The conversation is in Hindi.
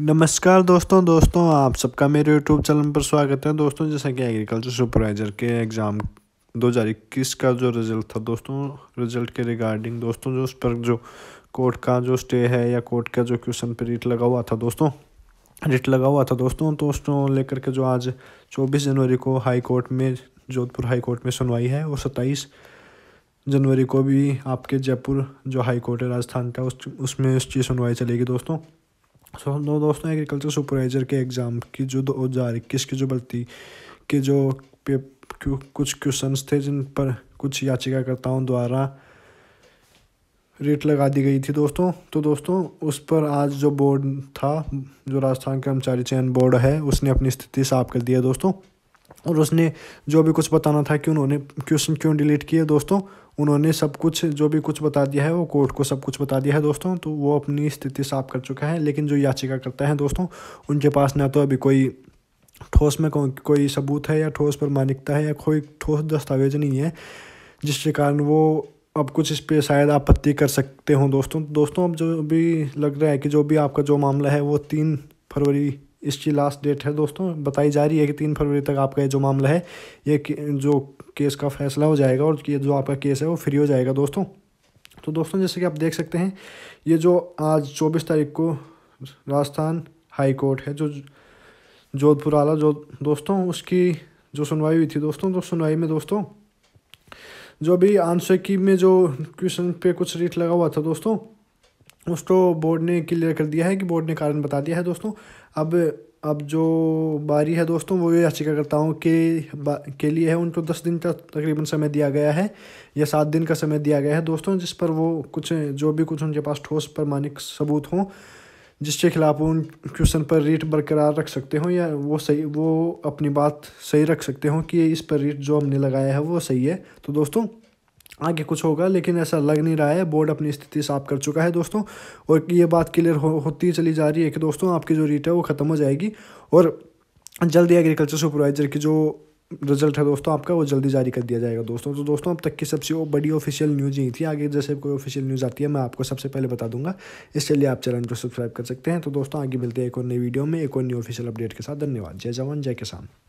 नमस्कार दोस्तों दोस्तों आप सबका मेरे यूट्यूब चैनल पर स्वागत है दोस्तों जैसा कि एग्रीकल्चर सुपरवाइज़र के एग्ज़ाम दो हज़ार इक्कीस का जो रिज़ल्ट था दोस्तों रिज़ल्ट के रिगार्डिंग दोस्तों जो उस पर जो कोर्ट का जो स्टे है या कोर्ट का जो क्वेश्चन पर रिट लगा हुआ था दोस्तों रिट लगा हुआ था दोस्तों दोस्तों लेकर के जो आज चौबीस जनवरी को हाई कोर्ट में जोधपुर हाई कोर्ट में सुनवाई है और सत्ताईस जनवरी को भी आपके जयपुर जो हाई कोर्ट है राजस्थान का उस उसमें उसकी सुनवाई चलेगी दोस्तों सो हम दोनों दोस्तों एग्रीकल्चर सुपरवाइज़र के एग्ज़ाम की जो दो हज़ार इक्कीस की जो भर्ती के जो पे कुछ क्वेश्चन थे जिन पर कुछ याचिकाकर्ताओं द्वारा रेट लगा दी गई थी दोस्तों तो दोस्तों उस पर आज जो बोर्ड था जो राजस्थान कर्मचारी चयन बोर्ड है उसने अपनी स्थिति साफ कर दिया दोस्तों और उसने जो भी कुछ बताना था कि उन्होंने क्वेश्चन क्यों डिलीट किए दोस्तों उन्होंने सब कुछ जो भी कुछ बता दिया है वो कोर्ट को सब कुछ बता दिया है दोस्तों तो वो अपनी स्थिति साफ कर चुका है लेकिन जो याचिका करता है दोस्तों उनके पास ना तो अभी कोई ठोस में को, कोई सबूत है या ठोस प्रमाणिकता है या कोई ठोस दस्तावेज नहीं है जिसके कारण वो अब कुछ इस पर शायद आपत्ति कर सकते हों दोस्तों दोस्तों अब जो भी लग रहा है कि जो भी आपका जो मामला है वो तीन फरवरी इसकी लास्ट डेट है दोस्तों बताई जा रही है कि तीन फरवरी तक आपका ये जो मामला है ये जो केस का फैसला हो जाएगा और ये जो आपका केस है वो फ्री हो जाएगा दोस्तों तो दोस्तों जैसे कि आप देख सकते हैं ये जो आज चौबीस तारीख को राजस्थान हाई कोर्ट है जो जोधपुर आला जो दोस्तों उसकी जो सुनवाई हुई थी दोस्तों तो सुनवाई में दोस्तों जो अभी आंसर की में जो क्वेश्चन पे कुछ रेट लगा हुआ था दोस्तों उसको बोर्ड ने क्लियर कर दिया है कि बोर्ड ने कारण बता दिया है दोस्तों अब अब जो बारी है दोस्तों वो ये याचिकाकर्ताओं के के लिए है उनको दस दिन का तकरीबन समय दिया गया है या सात दिन का समय दिया गया है दोस्तों जिस पर वो कुछ जो भी कुछ उनके पास ठोस प्रमाणिक सबूत हों जिसके खिलाफ उन क्वेश्चन पर रीट बरकरार रख सकते हों या वो सही वो अपनी बात सही रख सकते हों कि इस पर रीट जो हमने लगाया है वो सही है तो दोस्तों आगे कुछ होगा लेकिन ऐसा लग नहीं रहा है बोर्ड अपनी स्थिति साफ कर चुका है दोस्तों और ये बात क्लियर हो, होती चली जा रही है कि दोस्तों आपकी जो रीट है वो ख़त्म हो जाएगी और जल्दी एग्रीकल्चर सुपरवाइजर की जो रिजल्ट है दोस्तों आपका वो जल्दी जारी कर दिया जाएगा दोस्तों तो दोस्तों अब तक की सबसे वो बड़ी ऑफिशियल न्यूज़ यही थी आगे जैसे कोई ऑफिशियल न्यूज़ आती है मैं आपको सबसे पहले बता दूंगा इसके लिए आप चैनल को सब्सक्राइब कर सकते हैं तो दोस्तों आगे मिलते हैं एक और नई वीडियो में एक और नई ऑफिशियल अपडेट के साथ धन्यवाद जय जवान जय किसान